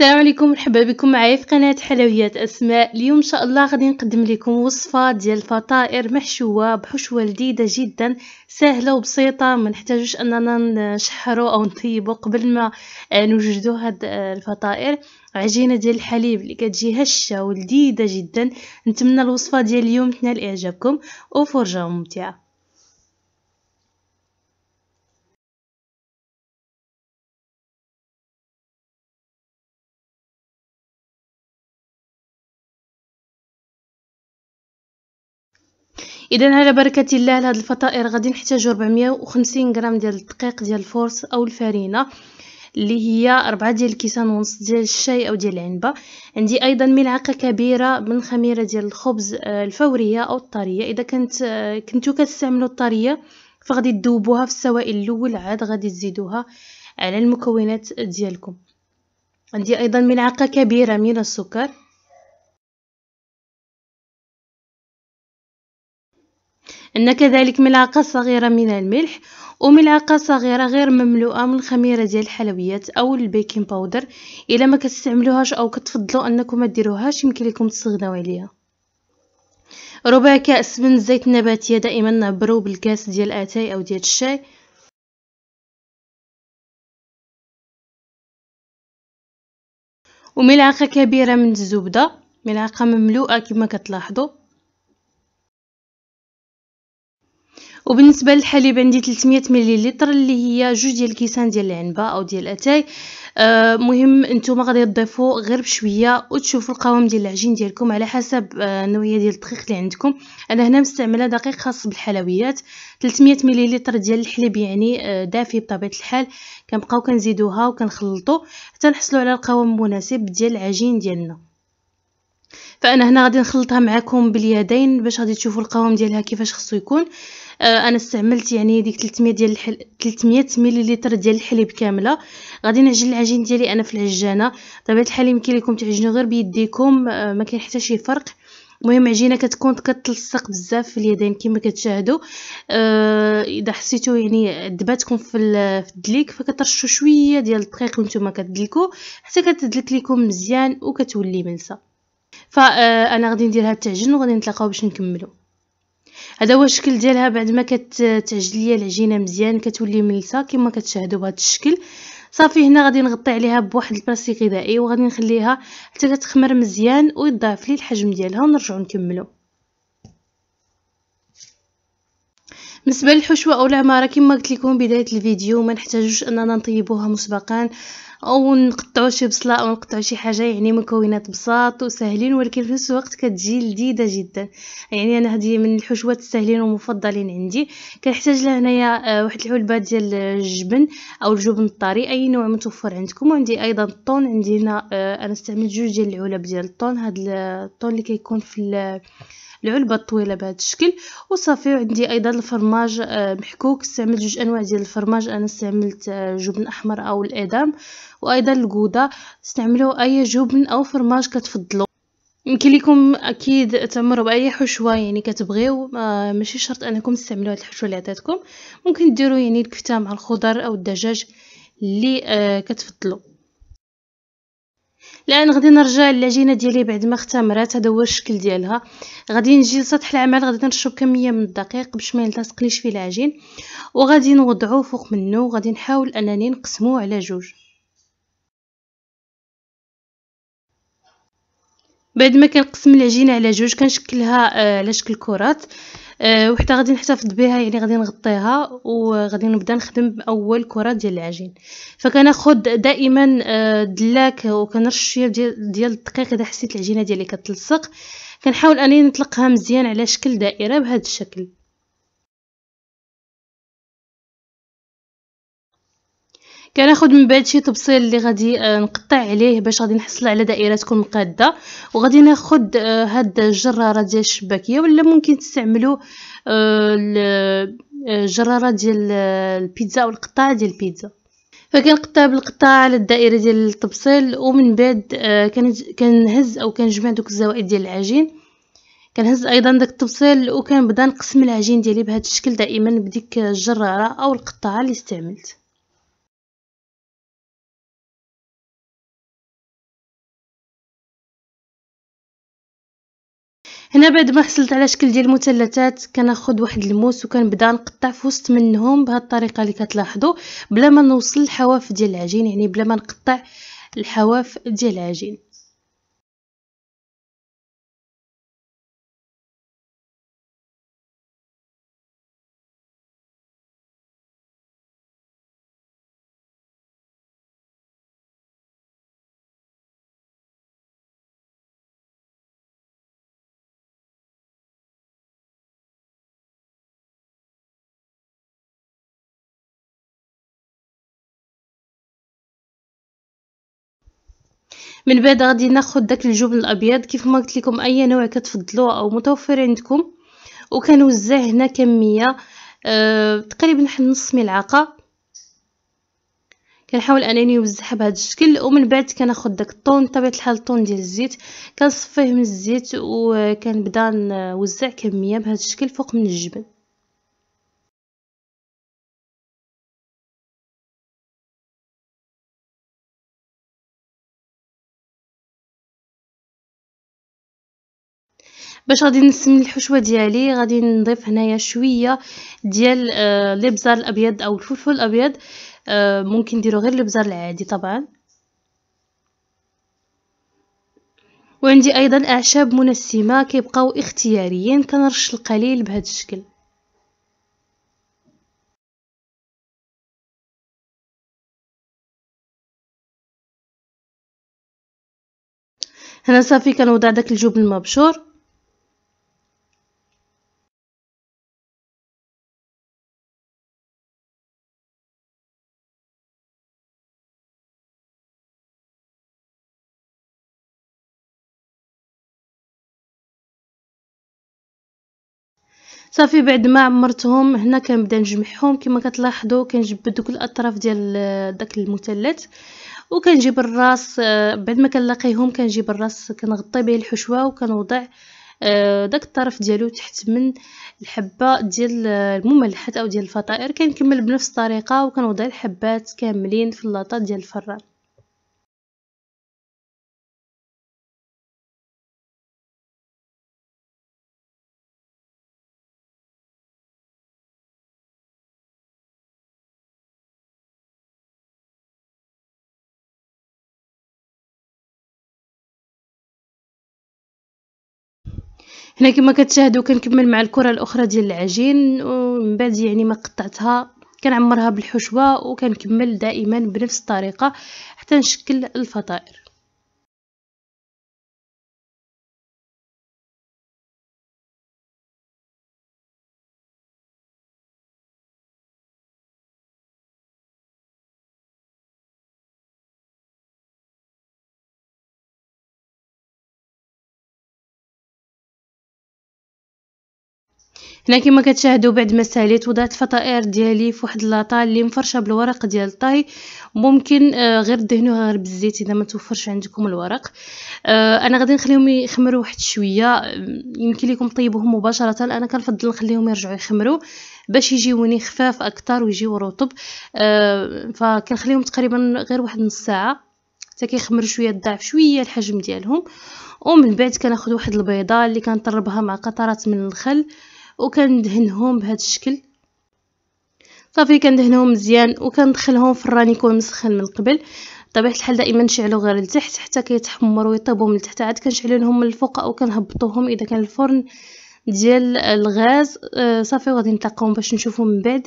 السلام عليكم مرحبا بكم معايا في قناه حلويات اسماء اليوم ان شاء الله غادي نقدم لكم وصفه ديال فطائر محشوه بحشوه لذيذه جدا سهله وبسيطه ما نحتاجوش اننا نشحرو او نطيبو قبل ما آه، نوجدو هاد آه، الفطائر عجينه ديال الحليب اللي كتجي هشه ولذيذه جدا نتمنى الوصفه ديال اليوم تنال اعجابكم وفرجه ممتعه اذا على بركه الله لهاد الفطائر غادي نحتاجو 450 غرام ديال الدقيق ديال الفورس او الفرينه اللي هي أربعة ديال الكيسان ونص ديال الشاي او ديال العنبه عندي ايضا ملعقه كبيره من خميره ديال الخبز آه، الفوريه او الطريه اذا كنت آه، كنتو كتستعملوا الطريه فغادي تذوبوها في السوائل الاول عاد غادي تزيدوها على المكونات ديالكم عندي ايضا ملعقه كبيره من السكر عندنا كذلك ملعقة صغيرة من الملح وملعقة صغيرة غير مملوءة من الخميرة ديال الحلويات أو البيكنج باودر إلا ما كتستعملوهاش أو كتفضلوا أنكم ما ديروهاش يمكن لكم تستغناو عليها ربع كأس من الزيت النباتية دائما نعبرو بالكاس ديال اتاي أو ديال الشاي وملعقة كبيرة من الزبدة ملعقة مملوءة كما كتلاحظوا وبالنسبه للحليب عندي 300 مليلتر اللي هي جوج ديال الكيسان ديال العنبه او ديال الاتاي أه مهم نتوما غادي تضيفوا غير بشويه وتشوفوا القوام ديال العجين ديالكم على حسب آه، النوعيه ديال الدقيق اللي عندكم انا هنا مستعمله دقيق خاص بالحلويات 300 مليلتر ديال الحليب يعني آه، دافي بطبيعه الحال كنبقاو كنزيدوها وكنخلطوا حتى نحصلوا على القوام المناسب ديال العجين ديالنا فانا هنا غادي نخلطها معكم باليدين باش غادي تشوفوا القوام ديالها كيفاش خصو يكون آه انا استعملت يعني ديك 300 ديال الحل 300 مليلتر ديال الحليب كامله غادي نعجن العجين ديالي انا في العجانه طبيعه الحال يمكن لكم تعجنوا غير بيديكم آه، ما كاين حتى شي فرق المهم عجينه كتكون كتلصق بزاف في اليدين كما كتشاهدوا آه اذا حسيتوا يعني دباتكم في الدليك فكترشوا شويه ديال الدقيق وانتم كتدلكوا حتى كتدلك لكم مزيان وكتولي منسه آه، فانا غادي ندير هاد التعجين وغادي نتلاقاو باش نكملو هذا هو الشكل ديالها بعد ما كتعجل ليا العجينه مزيان كتولي ملسه كما كتشاهدوا بهذا الشكل صافي هنا غادي نغطي عليها بواحد البلاستيك غذائي وغادي نخليها حتى كتخمر مزيان ويضاعف لي الحجم ديالها ونرجعو نكملو بالنسبه للحشوه او العماره كما قلت لكم بدايه الفيديو ما نحتاجوش اننا نطيبوها مسبقا او نقطعوا شي بصله او نقطعوا شي حاجه يعني مكونات بساط وسهلين ولكن في نفس الوقت كتجي لذيذه جدا يعني انا هذه من الحشوات السهلين ومفضلين عندي كنحتاج لها هنايا آه، واحد العلبه ديال الجبن او الجبن الطري اي نوع متوفر عندكم وعندي ايضا الطون عندي هنا آه، انا استعملت جوج ديال العلب ديال الطون هذا الطون اللي كيكون في العلبه الطويله بهذا الشكل وصافي وعندي ايضا الفرماج آه، محكوك استعملت جوج انواع ديال الفرماج انا استعملت آه، جبن احمر او الادام وايضا الكوده استعملوا اي جبن او فرماج كتفضلوا يمكن لكم اكيد تمروا باي حشوه يعني كتبغيو آه، ماشي شرط انكم تستعملوا هاد الحشوه اللي عطيتكم ممكن ديروا يعني الكفته مع الخضر او الدجاج اللي كتفضلوا الان غادي نرجع للعجينه ديالي بعد ما اختمرات هذا هو الشكل ديالها غادي نجي لسطح العمل غادي نرشب كميه من الدقيق باش ما يلتصقليش فيه العجين وغادي نوضعه فوق منه وغادي نحاول انني نقسمه على جوج بعد ما كنقسم العجينه على جوج كنشكلها آه، على شكل كرات أه وحتى غادي نحتفظ بها يعني غادي نغطيها وغادي نبدا نخدم باول كره ديال العجين فكناخذ دائما أه دلاك وكنرش ديال ديال الدقيق اذا حسيت العجينه ديالي كتلصق كنحاول انني نطلقها مزيان على شكل دائره بهذا الشكل كناخذ من بعد شي تبصيل اللي غادي آه، نقطع عليه باش غادي نحصل على دائره تكون مقاده وغادي ناخذ آه، هاد الجراره ديال الشباكيه ولا ممكن تستعملوا آه، الجراره ديال البيتزا او القطاع ديال البيتزا فكنقطع بالقطاع على الدائره ديال التبصيل ومن بعد كنهز او كنجمع دوك الزوائد ديال العجين كنهز ايضا داك التبصيل وكنبدا نقسم العجين ديالي بهذا الشكل دائما بديك الجراره او القطاعه اللي استعملت هنا بعد ما غسلت على شكل ديال المثلثات كناخذ واحد الموس وكنبدا نقطع في وسط منهم بهاد الطريقه اللي كتلاحظوا بلا ما نوصل الحواف ديال العجين يعني بلا ما نقطع الحواف ديال العجين من بعد غادي ناخذ داك الجبن الابيض كيف ما قلت لكم اي نوع كتفضلوه او متوفر عندكم وكنوزع هنا كميه أه تقريبا واحد نص ملعقه كنحاول انني نوزعها بهذا الشكل ومن بعد كناخذ داك الطون بطبيعه الحال الطون ديال الزيت كنصفيه من الزيت وكنبدا نوزع كميه بهذا الشكل فوق من الجبن باش غادي نسمن الحشوه ديالي غادي نضيف هنايا شويه ديال آه الابزار الابيض او الفلفل الابيض آه ممكن نديرو غير الابزار العادي طبعا وعندي ايضا اعشاب منسمه كيبقاو اختياريين كنرش القليل بهذا الشكل هنا صافي كنوضع داك الجبن المبشور صافي بعد ما عمرتهم هنا كنبدا نجمعهم كما كتلاحظوا كنجبد دوك الاطراف ديال داك المثلث وكنجيب الراس آه، بعد ما كنلاقيهم كنجيب الراس كنغطي به الحشوه وكنوضع آه، داك الطرف ديالو تحت من الحبه ديال المملحات او ديال الفطائر كنكمل بنفس الطريقه وكنوضع الحبات كاملين في اللاطه ديال الفران هنا كما كتشاهدوا كنكمل مع الكره الاخرى ديال العجين ومن بعد يعني ما قطعتها كنعمرها بالحشوه وكنكمل دائما بنفس الطريقه حتى نشكل الفطائر هنا كما كتشاهدوا بعد ما ساليت وضعت فطائر ديالي في واحد لاطا اللي مفرشه بالورق ديال الطاي ممكن آه، غير دهنوها غير بالزيت اذا ما توفرش عندكم الورق آه، انا غادي نخليهم يخمروا واحد شويه آه، يمكن لكم طيبوهم مباشره انا كنفضل نخليهم يرجعوا يخمروا باش يجيوني خفاف اكثر ويجيو رطب فكنخليهم تقريبا غير واحد نص ساعه حتى كيخمر شويه الضعف شويه الحجم ديالهم ومن بعد كناخذ واحد البيضه اللي كنطربها مع قطرات من الخل وكندهنهم بهذا الشكل صافي كندهنهم مزيان وكندخلهم في الران يكون مسخن من قبل بطبيعه الحال دائما نشعلو غير لتحت حتى كيتحمروا ويطيبوا من التحت عاد كنشعلو لهم من الفوق او كنهبطوهم اذا كان الفرن ديال الغاز آه، صافي وغادي نتلاقاو باش نشوفو من بعد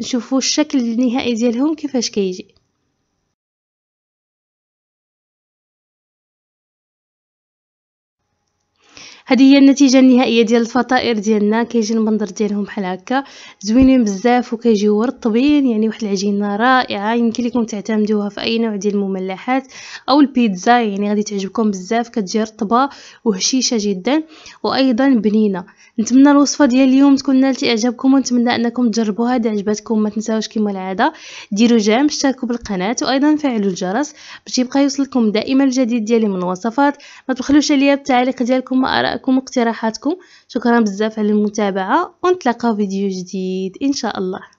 نشوفو الشكل النهائي ديالهم كيفاش كيجي هذه هي النتيجه النهائيه ديال الفطائر ديالنا كيجي المنظر ديالهم بحال هكا زوينين بزاف وكيجيو رطبين يعني واحد العجينه رائعه يمكن لكم تعتمدوها في اي نوع ديال المملحات او البيتزا يعني غادي تعجبكم بزاف كتجي رطبه وهشيشه جدا وايضا بنينه نتمنى الوصفه ديال اليوم تكون نالت اعجابكم ونتمنى انكم تجربوها اذا عجبتكم ما تنساوش كما العاده ديروا جيم اشتركوا بالقناه وايضا فعلوا الجرس باش يبقى يوصلكم دائما الجديد ديالي من وصفات ما تبخلوش عليا بالتعليق ديالكم واراء آرائكم واقتراحاتكم شكرا بزاف على المتابعة ونتلاقاو فيديو جديد إن شاء الله